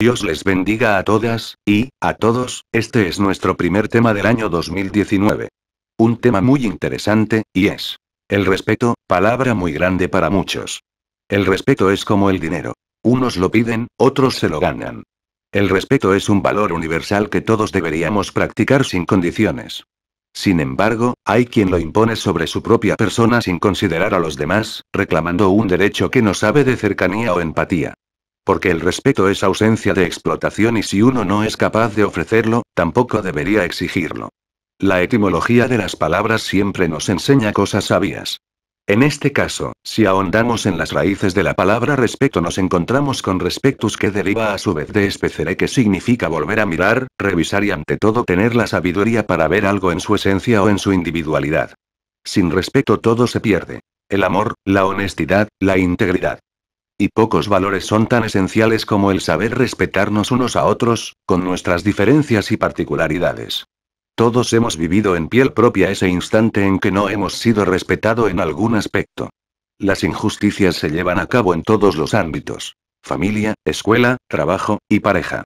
Dios les bendiga a todas, y, a todos, este es nuestro primer tema del año 2019. Un tema muy interesante, y es. El respeto, palabra muy grande para muchos. El respeto es como el dinero. Unos lo piden, otros se lo ganan. El respeto es un valor universal que todos deberíamos practicar sin condiciones. Sin embargo, hay quien lo impone sobre su propia persona sin considerar a los demás, reclamando un derecho que no sabe de cercanía o empatía. Porque el respeto es ausencia de explotación y si uno no es capaz de ofrecerlo, tampoco debería exigirlo. La etimología de las palabras siempre nos enseña cosas sabias. En este caso, si ahondamos en las raíces de la palabra respeto nos encontramos con respectus que deriva a su vez de especeré, que significa volver a mirar, revisar y ante todo tener la sabiduría para ver algo en su esencia o en su individualidad. Sin respeto todo se pierde. El amor, la honestidad, la integridad. Y pocos valores son tan esenciales como el saber respetarnos unos a otros, con nuestras diferencias y particularidades. Todos hemos vivido en piel propia ese instante en que no hemos sido respetado en algún aspecto. Las injusticias se llevan a cabo en todos los ámbitos. Familia, escuela, trabajo, y pareja.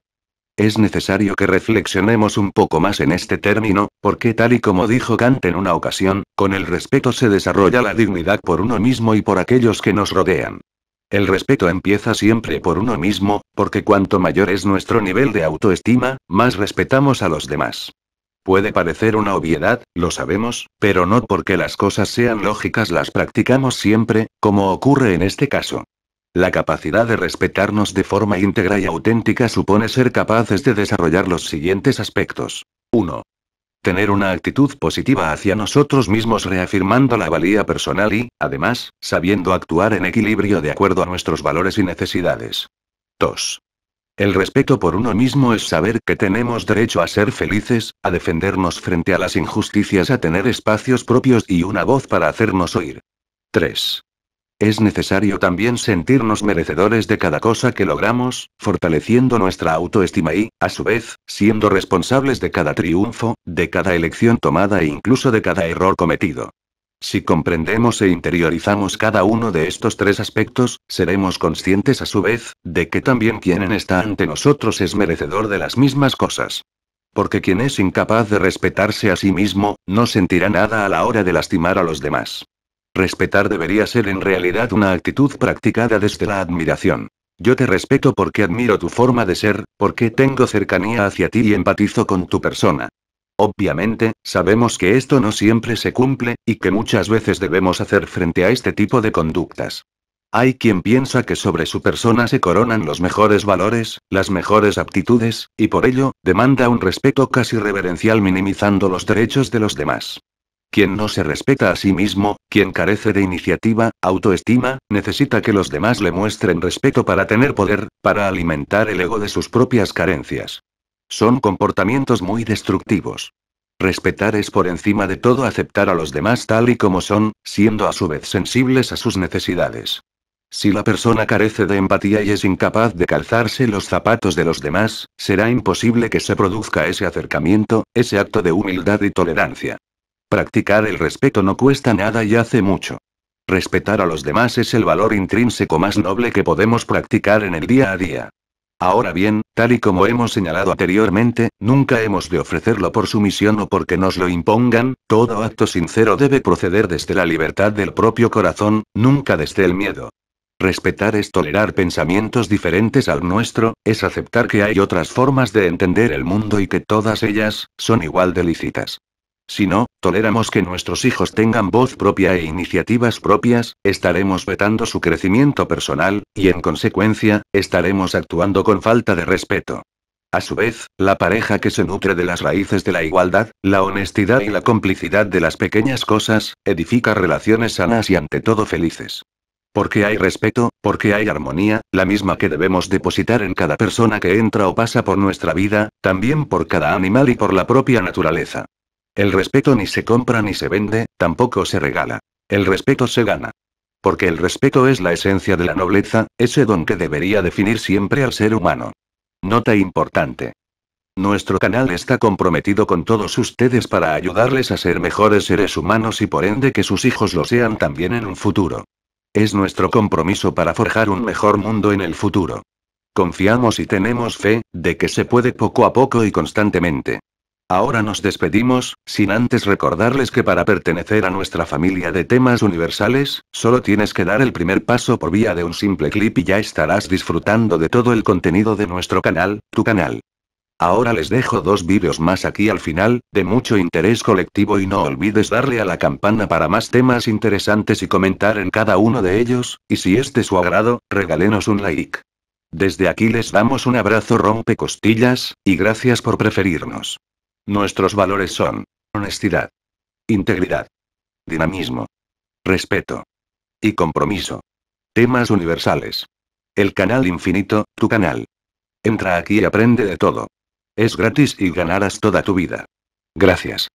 Es necesario que reflexionemos un poco más en este término, porque tal y como dijo Kant en una ocasión, con el respeto se desarrolla la dignidad por uno mismo y por aquellos que nos rodean. El respeto empieza siempre por uno mismo, porque cuanto mayor es nuestro nivel de autoestima, más respetamos a los demás. Puede parecer una obviedad, lo sabemos, pero no porque las cosas sean lógicas las practicamos siempre, como ocurre en este caso. La capacidad de respetarnos de forma íntegra y auténtica supone ser capaces de desarrollar los siguientes aspectos. 1. Tener una actitud positiva hacia nosotros mismos reafirmando la valía personal y, además, sabiendo actuar en equilibrio de acuerdo a nuestros valores y necesidades. 2. El respeto por uno mismo es saber que tenemos derecho a ser felices, a defendernos frente a las injusticias, a tener espacios propios y una voz para hacernos oír. 3. Es necesario también sentirnos merecedores de cada cosa que logramos, fortaleciendo nuestra autoestima y, a su vez, siendo responsables de cada triunfo, de cada elección tomada e incluso de cada error cometido. Si comprendemos e interiorizamos cada uno de estos tres aspectos, seremos conscientes a su vez, de que también quien está ante nosotros es merecedor de las mismas cosas. Porque quien es incapaz de respetarse a sí mismo, no sentirá nada a la hora de lastimar a los demás. Respetar debería ser en realidad una actitud practicada desde la admiración. Yo te respeto porque admiro tu forma de ser, porque tengo cercanía hacia ti y empatizo con tu persona. Obviamente, sabemos que esto no siempre se cumple, y que muchas veces debemos hacer frente a este tipo de conductas. Hay quien piensa que sobre su persona se coronan los mejores valores, las mejores aptitudes, y por ello, demanda un respeto casi reverencial minimizando los derechos de los demás. Quien no se respeta a sí mismo, quien carece de iniciativa, autoestima, necesita que los demás le muestren respeto para tener poder, para alimentar el ego de sus propias carencias. Son comportamientos muy destructivos. Respetar es por encima de todo aceptar a los demás tal y como son, siendo a su vez sensibles a sus necesidades. Si la persona carece de empatía y es incapaz de calzarse los zapatos de los demás, será imposible que se produzca ese acercamiento, ese acto de humildad y tolerancia. Practicar el respeto no cuesta nada y hace mucho. Respetar a los demás es el valor intrínseco más noble que podemos practicar en el día a día. Ahora bien, tal y como hemos señalado anteriormente, nunca hemos de ofrecerlo por sumisión o porque nos lo impongan, todo acto sincero debe proceder desde la libertad del propio corazón, nunca desde el miedo. Respetar es tolerar pensamientos diferentes al nuestro, es aceptar que hay otras formas de entender el mundo y que todas ellas son igual de lícitas. Si no, toleramos que nuestros hijos tengan voz propia e iniciativas propias, estaremos vetando su crecimiento personal, y en consecuencia, estaremos actuando con falta de respeto. A su vez, la pareja que se nutre de las raíces de la igualdad, la honestidad y la complicidad de las pequeñas cosas, edifica relaciones sanas y ante todo felices. Porque hay respeto, porque hay armonía, la misma que debemos depositar en cada persona que entra o pasa por nuestra vida, también por cada animal y por la propia naturaleza. El respeto ni se compra ni se vende, tampoco se regala. El respeto se gana. Porque el respeto es la esencia de la nobleza, ese don que debería definir siempre al ser humano. Nota importante. Nuestro canal está comprometido con todos ustedes para ayudarles a ser mejores seres humanos y por ende que sus hijos lo sean también en un futuro. Es nuestro compromiso para forjar un mejor mundo en el futuro. Confiamos y tenemos fe, de que se puede poco a poco y constantemente. Ahora nos despedimos, sin antes recordarles que para pertenecer a nuestra familia de temas universales, solo tienes que dar el primer paso por vía de un simple clip y ya estarás disfrutando de todo el contenido de nuestro canal, tu canal. Ahora les dejo dos vídeos más aquí al final, de mucho interés colectivo y no olvides darle a la campana para más temas interesantes y comentar en cada uno de ellos, y si es de su agrado, regálenos un like. Desde aquí les damos un abrazo rompe costillas, y gracias por preferirnos. Nuestros valores son honestidad, integridad, dinamismo, respeto y compromiso. Temas universales. El canal infinito, tu canal. Entra aquí y aprende de todo. Es gratis y ganarás toda tu vida. Gracias.